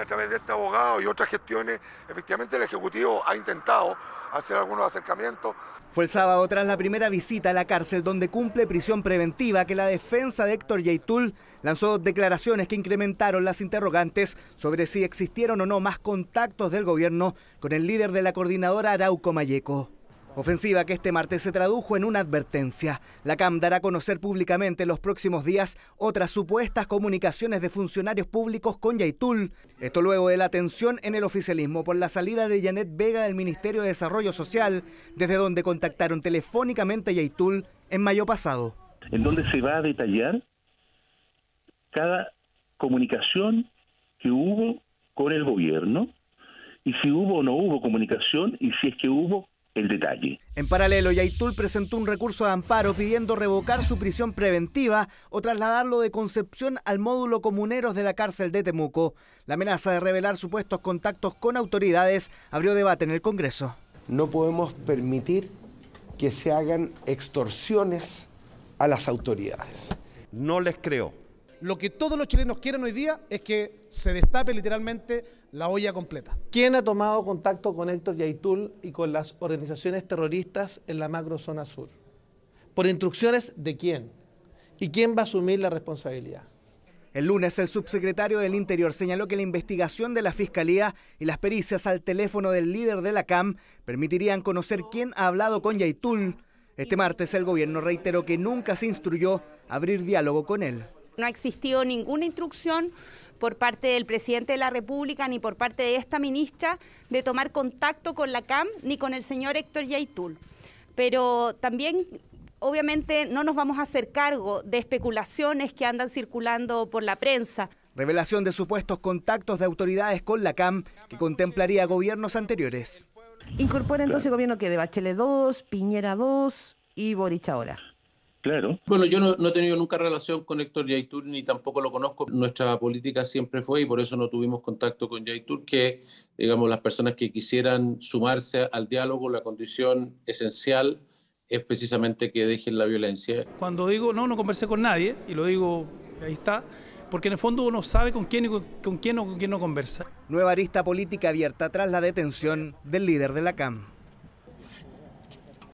a través de este abogado y otras gestiones, efectivamente el Ejecutivo ha intentado hacer algunos acercamientos. Fue el sábado tras la primera visita a la cárcel donde cumple prisión preventiva que la defensa de Héctor Yaitul lanzó declaraciones que incrementaron las interrogantes sobre si existieron o no más contactos del gobierno con el líder de la coordinadora Arauco Mayeco. Ofensiva que este martes se tradujo en una advertencia. La CAM dará a conocer públicamente en los próximos días otras supuestas comunicaciones de funcionarios públicos con Yaitul. Esto luego de la tensión en el oficialismo por la salida de Janet Vega del Ministerio de Desarrollo Social, desde donde contactaron telefónicamente a Yaitul en mayo pasado. En donde se va a detallar cada comunicación que hubo con el gobierno y si hubo o no hubo comunicación y si es que hubo el detalle. En paralelo, Yaitul presentó un recurso de amparo pidiendo revocar su prisión preventiva o trasladarlo de Concepción al módulo comuneros de la cárcel de Temuco. La amenaza de revelar supuestos contactos con autoridades abrió debate en el Congreso. No podemos permitir que se hagan extorsiones a las autoridades. No les creo. Lo que todos los chilenos quieren hoy día es que se destape literalmente la olla completa. ¿Quién ha tomado contacto con Héctor Yaitul y con las organizaciones terroristas en la macro zona sur? ¿Por instrucciones de quién? ¿Y quién va a asumir la responsabilidad? El lunes, el subsecretario del Interior señaló que la investigación de la Fiscalía y las pericias al teléfono del líder de la CAM permitirían conocer quién ha hablado con Yaitul. Este martes, el gobierno reiteró que nunca se instruyó abrir diálogo con él. No ha existido ninguna instrucción por parte del presidente de la República ni por parte de esta ministra de tomar contacto con la CAM ni con el señor Héctor Yaitul. Pero también obviamente no nos vamos a hacer cargo de especulaciones que andan circulando por la prensa. Revelación de supuestos contactos de autoridades con la CAM que contemplaría gobiernos anteriores. Incorpora entonces gobierno que de Bachelet 2, Piñera 2 y Boric ahora. Bueno, yo no, he tenido nunca relación con Héctor Yaitur ni tampoco lo conozco. Nuestra política siempre fue, y por eso no tuvimos contacto con Yaitur, que digamos, las personas que quisieran sumarse al diálogo, la condición esencial es precisamente que dejen la violencia. Cuando digo no, no conversé con nadie, y lo digo, ahí está, porque en el fondo uno sabe con quién, con, quién o con quién no conversa. Nueva arista política abierta tras la detención del líder de la CAM.